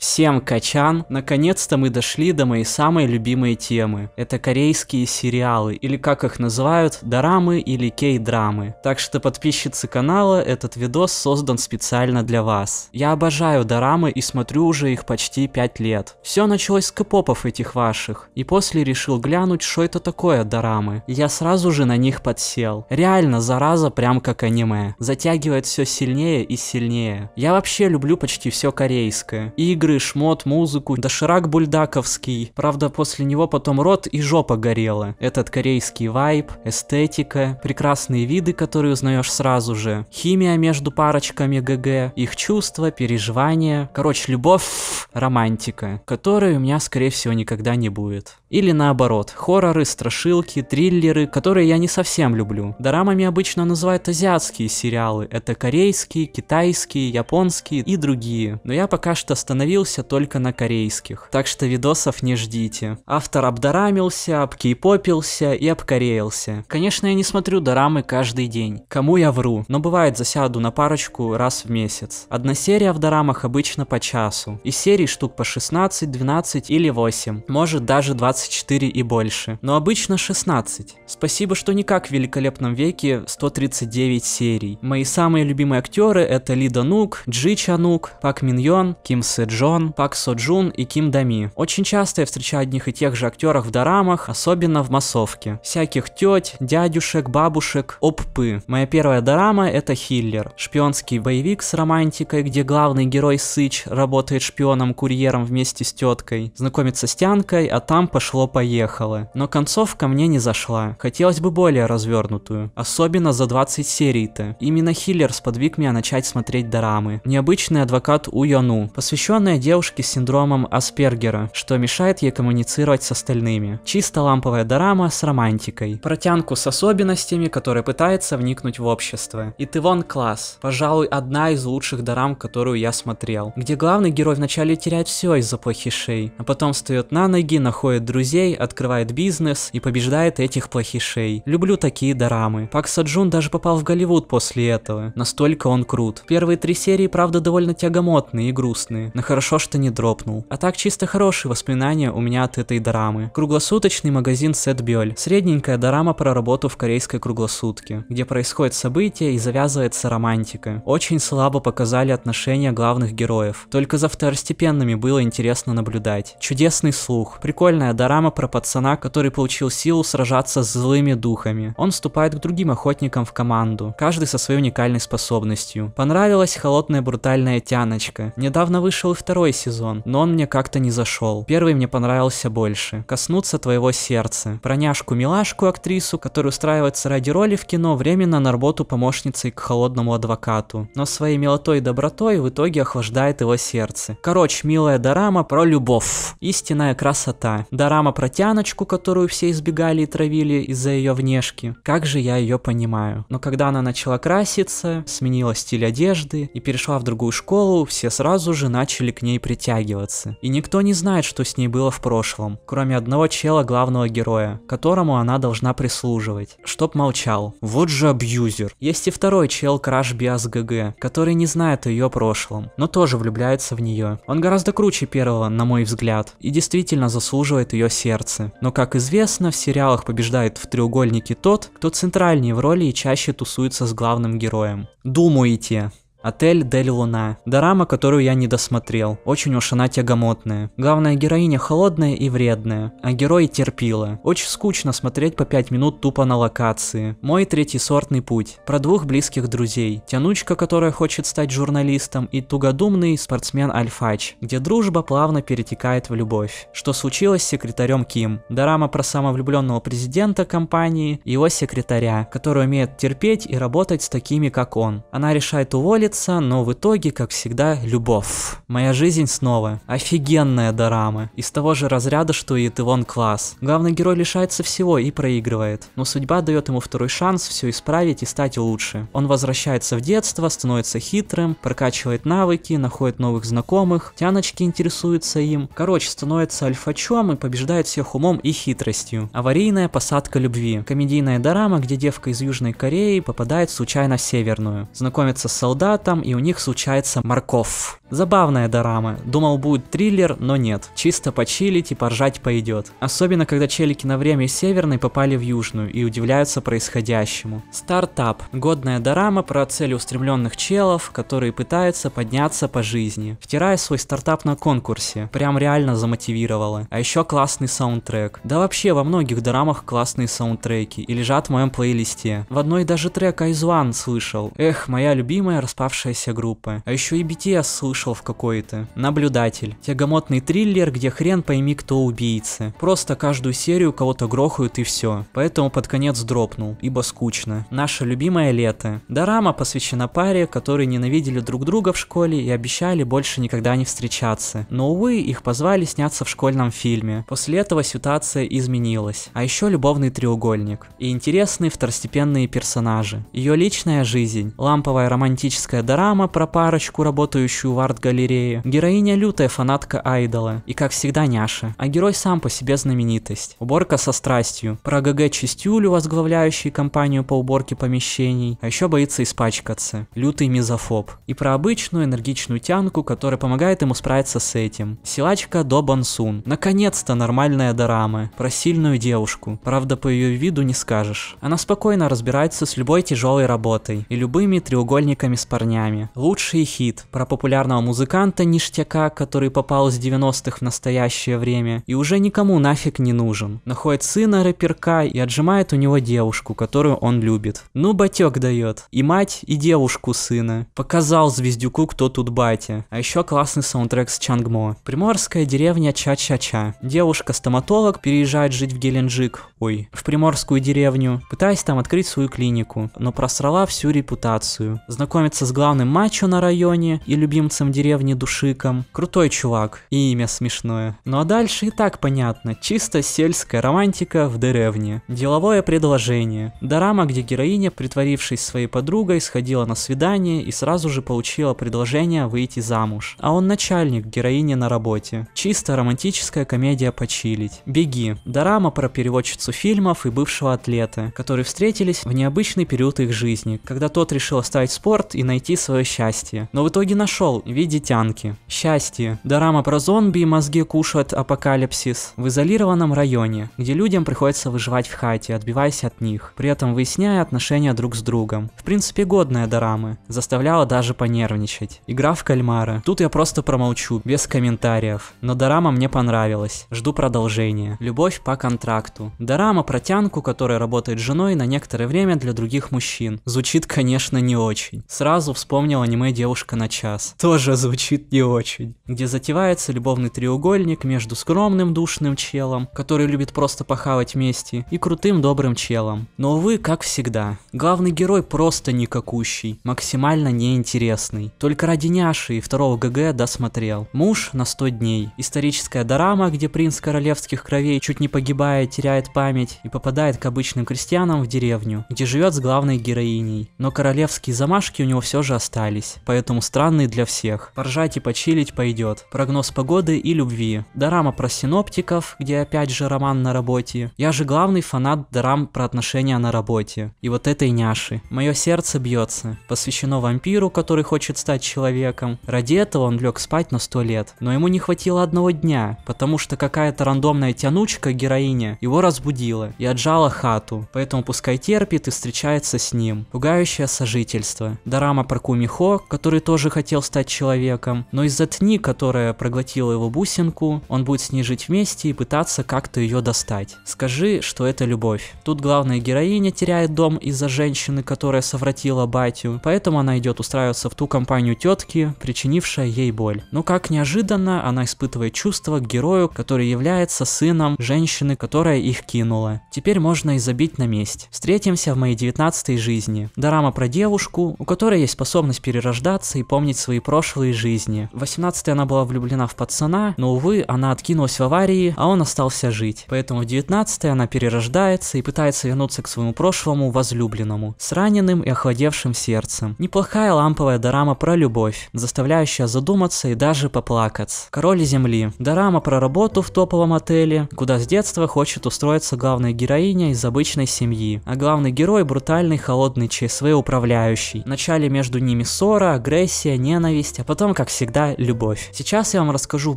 Всем качан! Наконец-то мы дошли до моей самой любимой темы. Это корейские сериалы, или как их называют, дорамы или кей-драмы. Так что подписчицы канала, этот видос создан специально для вас. Я обожаю дорамы и смотрю уже их почти 5 лет. Все началось с кэпопов этих ваших, и после решил глянуть, что это такое дорамы. я сразу же на них подсел. Реально, зараза, прям как аниме. Затягивает все сильнее и сильнее. Я вообще люблю почти все корейское. И игры игры, шмот, музыку, доширак бульдаковский. Правда, после него потом рот и жопа горела. Этот корейский вайб, эстетика, прекрасные виды, которые узнаешь сразу же. Химия между парочками ГГ, их чувства, переживания. Короче, любовь, романтика, которой у меня, скорее всего, никогда не будет. Или наоборот, хорроры, страшилки, триллеры, которые я не совсем люблю. Дорамами обычно называют азиатские сериалы. Это корейские, китайские, японские и другие. Но я пока что остановился появился только на корейских. Так что видосов не ждите. Автор обдарамился, обкейпопился и обкореился. Конечно, я не смотрю дорамы каждый день. Кому я вру, но бывает засяду на парочку раз в месяц. Одна серия в дорамах обычно по часу. И серий штук по 16, 12 или 8. Может даже 24 и больше. Но обычно 16. Спасибо, что не как в великолепном веке 139 серий. Мои самые любимые актеры это Ли Данук, Джи Чанук, Пак Миньон, Ким Сы Дон, Пак Со Джун и Ким Дами. Очень часто я встречаю одних и тех же актеров в дорамах, особенно в массовке. Всяких теть, дядюшек, бабушек, оппы. Моя первая дорама это Хиллер. Шпионский боевик с романтикой, где главный герой Сыч работает шпионом-курьером вместе с теткой, знакомится с Тянкой, а там пошло-поехало. Но концовка мне не зашла. Хотелось бы более развернутую. Особенно за 20 серий-то. Именно Хиллер сподвиг меня начать смотреть дорамы. Необычный адвокат У Йону, посвященная девушки с синдромом Аспергера, что мешает ей коммуницировать с остальными. Чисто ламповая дорама с романтикой. Протянку с особенностями, которая пытается вникнуть в общество. И Тывон Класс, пожалуй, одна из лучших дорам, которую я смотрел. Где главный герой вначале теряет все из-за плохих шей, а потом встает на ноги, находит друзей, открывает бизнес и побеждает этих плохих шей. Люблю такие дорамы. Пак Саджун даже попал в Голливуд после этого. Настолько он крут. Первые три серии, правда, довольно тягомотные и грустные, но хорошо Хорошо, что не дропнул. А так чисто хорошие воспоминания у меня от этой дорамы. Круглосуточный магазин Сет Бёль. Средненькая дорама про работу в корейской круглосутке, где происходит событие и завязывается романтика. Очень слабо показали отношения главных героев. Только за второстепенными было интересно наблюдать. Чудесный слух. Прикольная дорама про пацана, который получил силу сражаться с злыми духами. Он вступает к другим охотникам в команду, каждый со своей уникальной способностью. Понравилась холодная брутальная тяночка. Недавно вышел и второй второй сезон, но он мне как-то не зашел. Первый мне понравился больше. «Коснуться твоего сердца». Про милашку актрису, которая устраивается ради роли в кино временно на работу помощницей к холодному адвокату. Но своей милотой и добротой в итоге охлаждает его сердце. Короче, милая дорама про любовь. Истинная красота. Дорама про тяночку, которую все избегали и травили из-за ее внешки. Как же я ее понимаю. Но когда она начала краситься, сменила стиль одежды и перешла в другую школу, все сразу же начали к ней ней притягиваться. И никто не знает, что с ней было в прошлом, кроме одного чела главного героя, которому она должна прислуживать. Чтоб молчал. Вот же абьюзер. Есть и второй чел Краш Биас ГГ, который не знает о ее прошлом, но тоже влюбляется в нее. Он гораздо круче первого, на мой взгляд, и действительно заслуживает ее сердце. Но, как известно, в сериалах побеждает в треугольнике тот, кто центральнее в роли и чаще тусуется с главным героем. Думаете? Отель Дель Луна. Дорама, которую я не досмотрел. Очень уж она тягомотная. Главная героиня холодная и вредная, а герой терпила. Очень скучно смотреть по 5 минут тупо на локации. Мой третий сортный путь. Про двух близких друзей. Тянучка, которая хочет стать журналистом, и тугодумный спортсмен Альфач, где дружба плавно перетекает в любовь. Что случилось с секретарем Ким. Дорама про самовлюбленного президента компании и его секретаря, который умеет терпеть и работать с такими, как он. Она решает уволить нравится, но в итоге, как всегда, любовь. Моя жизнь снова. Офигенная дорама. Из того же разряда, что и Тывон Класс. Главный герой лишается всего и проигрывает. Но судьба дает ему второй шанс все исправить и стать лучше. Он возвращается в детство, становится хитрым, прокачивает навыки, находит новых знакомых, тяночки интересуются им. Короче, становится альфачом и побеждает всех умом и хитростью. Аварийная посадка любви. Комедийная дорама, где девка из Южной Кореи попадает случайно в Северную. Знакомится с солдатом, там и у них случается морков. Забавная дорама. Думал, будет триллер, но нет. Чисто почилить и поржать пойдет. Особенно, когда челики на время северной попали в южную и удивляются происходящему. Стартап. Годная дорама про целеустремленных челов, которые пытаются подняться по жизни. Втирая свой стартап на конкурсе. Прям реально замотивировало. А еще классный саундтрек. Да вообще во многих дорамах классные саундтреки и лежат в моем плейлисте. В одной даже трек Айзуан слышал. Эх, моя любимая распавшаяся оставшаяся группа. А еще и BTS слышал в какой-то. Наблюдатель. Тягомотный триллер, где хрен пойми кто убийца. Просто каждую серию кого-то грохают и все. Поэтому под конец дропнул, ибо скучно. Наше любимое лето. Дорама посвящена паре, которые ненавидели друг друга в школе и обещали больше никогда не встречаться. Но, увы, их позвали сняться в школьном фильме. После этого ситуация изменилась. А еще любовный треугольник. И интересные второстепенные персонажи. Ее личная жизнь, ламповая романтическая Японская дорама про парочку, работающую в арт-галерее. Героиня лютая фанатка айдола. И как всегда няша. А герой сам по себе знаменитость. Уборка со страстью. Про ГГ Чистюлю, возглавляющий компанию по уборке помещений. А еще боится испачкаться. Лютый мизофоб. И про обычную энергичную тянку, которая помогает ему справиться с этим. Силачка До Бансун. Наконец-то нормальная дорама. Про сильную девушку. Правда, по ее виду не скажешь. Она спокойно разбирается с любой тяжелой работой и любыми треугольниками с парнями парнями. Лучший хит про популярного музыканта ништяка, который попал из 90-х в настоящее время и уже никому нафиг не нужен. Находит сына рэперка и отжимает у него девушку, которую он любит. Ну, батек дает. И мать, и девушку сына. Показал звездюку, кто тут батя. А еще классный саундтрек с Чангмо. Приморская деревня Ча-Ча-Ча. Девушка-стоматолог переезжает жить в Геленджик, ой, в приморскую деревню, пытаясь там открыть свою клинику, но просрала всю репутацию. Знакомится с Главный мачо на районе и любимцем деревни Душиком. Крутой чувак, и имя смешное. Ну а дальше и так понятно, чисто сельская романтика в деревне. Деловое предложение. Дорама, где героиня, притворившись своей подругой, сходила на свидание и сразу же получила предложение выйти замуж. А он начальник героини на работе. Чисто романтическая комедия почилить. Беги. Дорама про переводчицу фильмов и бывшего атлета, которые встретились в необычный период их жизни, когда тот решил оставить спорт и найти найти свое счастье. Но в итоге нашел в виде тянки. Счастье. Дорама про зомби и мозги кушают апокалипсис в изолированном районе, где людям приходится выживать в хате, отбиваясь от них, при этом выясняя отношения друг с другом. В принципе, годная дорамы. Заставляла даже понервничать. Игра в кальмара. Тут я просто промолчу, без комментариев. Но дорама мне понравилась. Жду продолжения. Любовь по контракту. Дорама про тянку, которая работает женой на некоторое время для других мужчин. Звучит, конечно, не очень. Сразу сразу вспомнил аниме «Девушка на час». Тоже звучит не очень. Где затевается любовный треугольник между скромным душным челом, который любит просто похавать вместе, и крутым добрым челом. Но, увы, как всегда, главный герой просто никакущий, максимально неинтересный. Только ради няши и второго ГГ досмотрел. Муж на 100 дней. Историческая дорама, где принц королевских кровей чуть не погибает, теряет память и попадает к обычным крестьянам в деревню, где живет с главной героиней. Но королевские замашки у него все тоже остались, поэтому странный для всех. Поржать и почилить пойдет. Прогноз погоды и любви. Дорама про синоптиков, где опять же роман на работе. Я же главный фанат дорам про отношения на работе. И вот этой няши. Мое сердце бьется. Посвящено вампиру, который хочет стать человеком. Ради этого он лег спать на сто лет. Но ему не хватило одного дня, потому что какая-то рандомная тянучка героиня его разбудила и отжала хату. Поэтому пускай терпит и встречается с ним. Пугающее сожительство. Дорама прапор Кумихо, который тоже хотел стать человеком, но из-за Тни, которая проглотила его бусинку, он будет с ней жить вместе и пытаться как-то ее достать. Скажи, что это любовь. Тут главная героиня теряет дом из-за женщины, которая совратила батю, поэтому она идет устраиваться в ту компанию тетки, причинившая ей боль. Но как неожиданно, она испытывает чувство к герою, который является сыном женщины, которая их кинула. Теперь можно и забить на месть. Встретимся в моей 19 жизни. Дорама про девушку, у которой есть способность перерождаться и помнить свои прошлые жизни. В 18 она была влюблена в пацана, но, увы, она откинулась в аварии, а он остался жить. Поэтому в 19 она перерождается и пытается вернуться к своему прошлому возлюбленному, с раненым и охладевшим сердцем. Неплохая ламповая дорама про любовь, заставляющая задуматься и даже поплакаться. Король земли. Дорама про работу в топовом отеле, куда с детства хочет устроиться главная героиня из обычной семьи, а главный герой брутальный холодный ЧСВ управляющий. В начале между между ними ссора, агрессия, ненависть, а потом, как всегда, любовь. Сейчас я вам расскажу в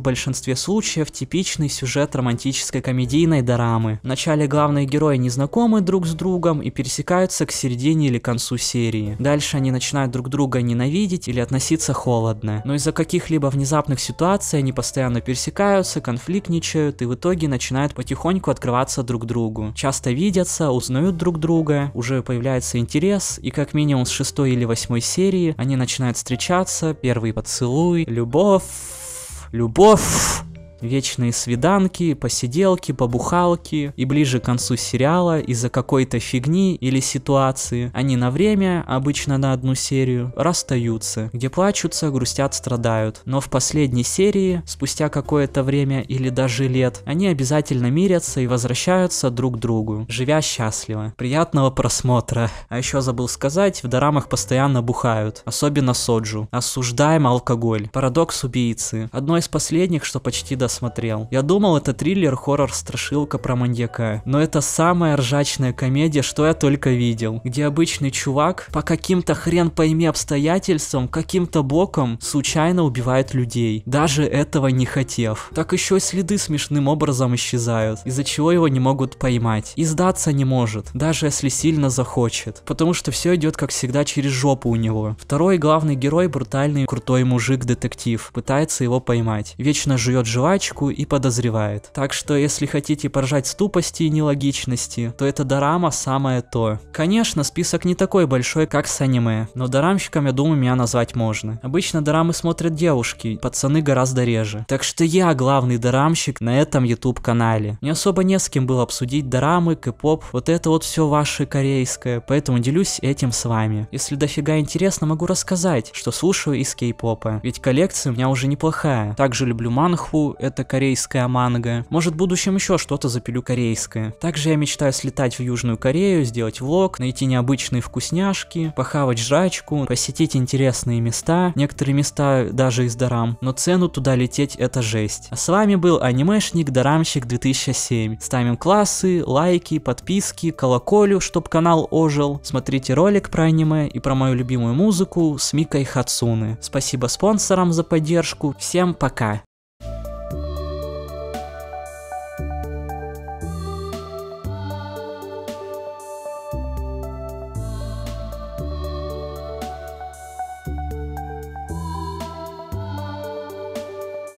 большинстве случаев типичный сюжет романтической комедийной дорамы. Вначале главные герои не знакомы друг с другом и пересекаются к середине или концу серии. Дальше они начинают друг друга ненавидеть или относиться холодно. Но из-за каких-либо внезапных ситуаций они постоянно пересекаются, конфликтничают и в итоге начинают потихоньку открываться друг другу. Часто видятся, узнают друг друга, уже появляется интерес, и как минимум с шестой или восьмой серии серии. Они начинают встречаться, первый поцелуй, любовь, любовь вечные свиданки, посиделки, побухалки, и ближе к концу сериала из-за какой-то фигни или ситуации они на время, обычно на одну серию, расстаются, где плачутся, грустят, страдают. Но в последней серии, спустя какое-то время или даже лет, они обязательно мирятся и возвращаются друг к другу, живя счастливо. Приятного просмотра. А еще забыл сказать, в дорамах постоянно бухают, особенно соджу. Осуждаем алкоголь. Парадокс убийцы. Одно из последних, что почти до смотрел. Я думал, это триллер, хоррор, страшилка про маньяка. Но это самая ржачная комедия, что я только видел. Где обычный чувак по каким-то хрен пойми обстоятельствам, каким-то боком случайно убивает людей. Даже этого не хотев. Так еще и следы смешным образом исчезают, из-за чего его не могут поймать. И сдаться не может, даже если сильно захочет. Потому что все идет, как всегда, через жопу у него. Второй главный герой брутальный крутой мужик-детектив. Пытается его поймать. Вечно жует жевать прокачку и подозревает. Так что, если хотите поржать с тупости и нелогичности, то эта дорама самое то. Конечно, список не такой большой, как с аниме, но дорамщиком, я думаю, меня назвать можно. Обычно дорамы смотрят девушки, пацаны гораздо реже. Так что я главный дорамщик на этом YouTube канале. Не особо не с кем было обсудить дорамы, кэпоп, вот это вот все ваше корейское, поэтому делюсь этим с вами. Если дофига интересно, могу рассказать, что слушаю из кей-попа, ведь коллекция у меня уже неплохая. Также люблю манху, это корейская манга. Может, в будущем еще что-то запилю корейское. Также я мечтаю слетать в Южную Корею, сделать влог, найти необычные вкусняшки, похавать жрачку, посетить интересные места, некоторые места даже из дарам, но цену туда лететь это жесть. А с вами был анимешник Дарамщик 2007. Ставим классы, лайки, подписки, колоколю, чтоб канал ожил. Смотрите ролик про аниме и про мою любимую музыку с Микой Хацуны. Спасибо спонсорам за поддержку. Всем пока!